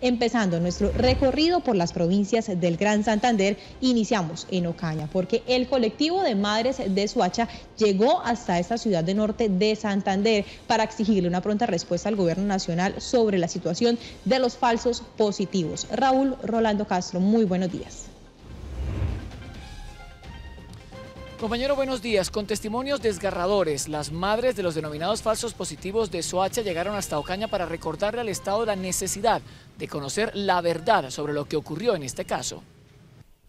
Empezando nuestro recorrido por las provincias del Gran Santander, iniciamos en Ocaña, porque el colectivo de madres de Suacha llegó hasta esta ciudad de norte de Santander para exigirle una pronta respuesta al gobierno nacional sobre la situación de los falsos positivos. Raúl Rolando Castro, muy buenos días. Compañero, buenos días. Con testimonios desgarradores, las madres de los denominados falsos positivos de Soacha llegaron hasta Ocaña para recordarle al Estado la necesidad de conocer la verdad sobre lo que ocurrió en este caso.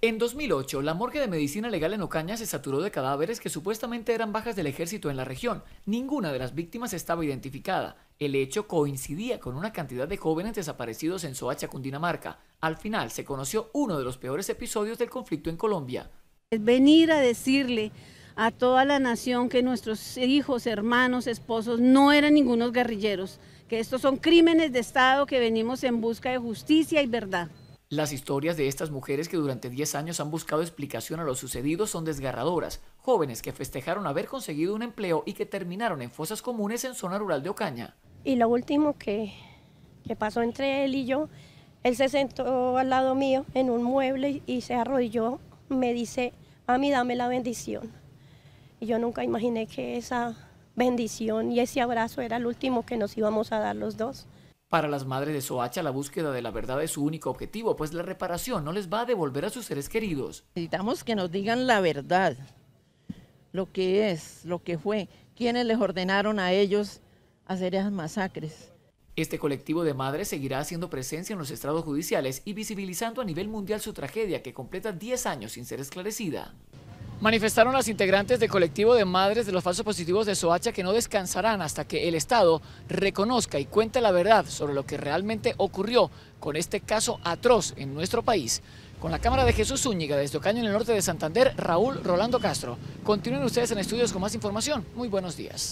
En 2008, la morgue de medicina legal en Ocaña se saturó de cadáveres que supuestamente eran bajas del ejército en la región. Ninguna de las víctimas estaba identificada. El hecho coincidía con una cantidad de jóvenes desaparecidos en Soacha, Cundinamarca. Al final se conoció uno de los peores episodios del conflicto en Colombia. Venir a decirle a toda la nación que nuestros hijos, hermanos, esposos no eran ningunos guerrilleros, que estos son crímenes de Estado que venimos en busca de justicia y verdad. Las historias de estas mujeres que durante 10 años han buscado explicación a lo sucedido son desgarradoras. Jóvenes que festejaron haber conseguido un empleo y que terminaron en fosas comunes en zona rural de Ocaña. Y lo último que, que pasó entre él y yo, él se sentó al lado mío en un mueble y se arrodilló. Me dice, a mí dame la bendición. Y yo nunca imaginé que esa bendición y ese abrazo era el último que nos íbamos a dar los dos. Para las madres de Soacha, la búsqueda de la verdad es su único objetivo, pues la reparación no les va a devolver a sus seres queridos. Necesitamos que nos digan la verdad, lo que es, lo que fue, quienes les ordenaron a ellos hacer esas masacres. Este colectivo de madres seguirá haciendo presencia en los estrados judiciales y visibilizando a nivel mundial su tragedia que completa 10 años sin ser esclarecida. Manifestaron las integrantes del colectivo de madres de los falsos positivos de Soacha que no descansarán hasta que el Estado reconozca y cuente la verdad sobre lo que realmente ocurrió con este caso atroz en nuestro país. Con la cámara de Jesús Zúñiga desde Ocaño en el norte de Santander, Raúl Rolando Castro. Continúen ustedes en estudios con más información. Muy buenos días.